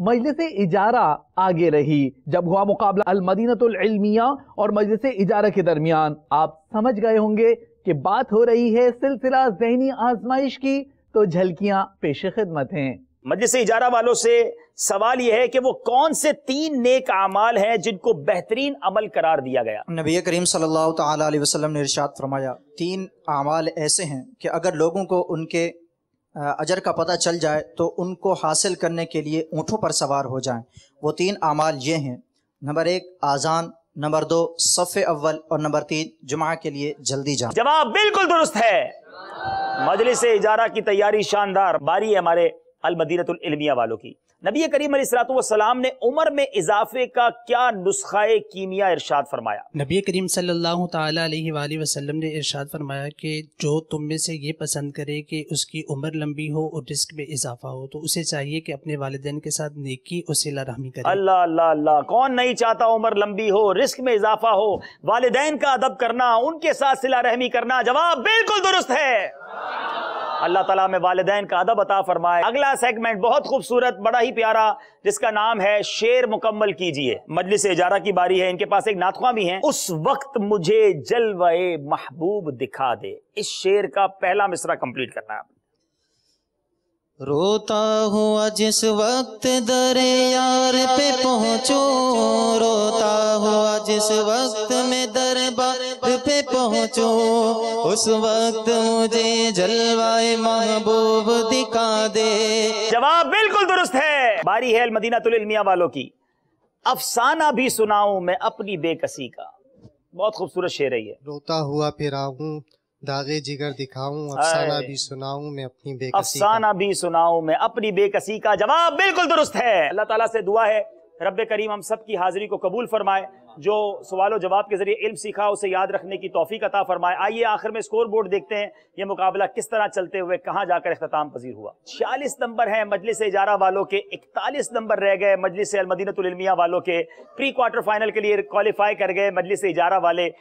मजलिस इजारा आगे रही जब हुआ मुकाबला अल अलमदीनतमिया और मजलिस इजारा के दरमियान आप समझ गए होंगे कि बात हो रही है सिलसिला जहनी आजमाइश की तो झलकियां पेश खिदमत हैं मजलिस इजारा वालों से सवाल यह है कि वो कौन से तीन नेक अमाल हैं जिनको बेहतरीन अमल करार दिया गया नबी करीम सल्लल्लाहु अलैहि वसल्लम ने इरशाद फरमाया तीन अमाल ऐसे हैं कि अगर लोगों को उनके अजर का पता चल जाए तो उनको हासिल करने के लिए ऊँटों पर सवार हो जाएं वो तीन अमाल ये हैं नंबर एक आज़ान नंबर दो सफ़े अव्वल और नंबर तीन जुमा के लिए जल्दी जाए जवाब बिल्कुल दुरुस्त है मजलिस इजारा की तैयारी शानदार बारी है हमारे अलमदीनतमिया वालों की नबी करीम सलाम ने उम्र में इजाफे का क्या नुस्खा कीमिया इरशाद फरमाया नबी करीम सल्लाम ने इरशाद फरमाया कि जो तुम में से ये पसंद करे कि उसकी उम्र लंबी हो और रिस्क में इजाफा हो तो उसे चाहिए कि अपने वाले के साथ नेकी और सिला रहमी करे अल्लाह अल्लाह अल्लाह कौन नहीं चाहता उम्र लंबी हो रिस्क में इजाफा हो वाले का अदब करना उनके साथ सिला रहमी करना जवाब बिल्कुल दुरुस्त है अल्लाह तला में वालदेन का अदब अता फरमाए अगला सेगमेंट बहुत खूबसूरत बड़ा ही प्यारा जिसका नाम है शेर मुकम्मल कीजिए मजलिस इजारा की बारी है इनके पास एक नातवा भी है उस वक्त मुझे जलवा महबूब दिखा दे इस शेर का पहला मिसरा कंप्लीट करना है रोता हुआ जिस वक्त दरे यार पे पहुंचो रोता हुआ जिस वक्त पहुँचूँ उस वक्त मुझे जलवाए महबूब दिखा दे जवाब बिल्कुल दुरुस्त है बारी है मदीना तुलमिया वालों की अफसाना भी सुनाऊं मैं अपनी बेकसी का बहुत खूबसूरत शेर है रोता हुआ फिराऊं दागे जिगर दिखाऊं अफसाना भी सुनाऊं मैं अपनी बेकसी अफसाना भी सुनाऊं मैं अपनी बेकसी का जवाब बिल्कुल दुरुस्त है अल्लाह ताला से दुआ है रब करीम हम सब की हाजिरी को कबूल फरमाए जो सवाल जवाब के जरिए इल्म सीखा उसे याद रखने की तोफ़ी अता फरमाए आइए आखिर में स्कोर बोर्ड देखते हैं ये मुकाबला किस तरह चलते हुए कहाँ जाकर अख्ताम पजीर हुआ छियालीस नंबर है मजलिस इजारा वालों के इकतालीस नंबर रह गए मजलिस अलमदीनतमिया वालों के प्री क्वार्टर फाइनल के लिए क्वालिफाई कर गए मजलिस इजारा वाले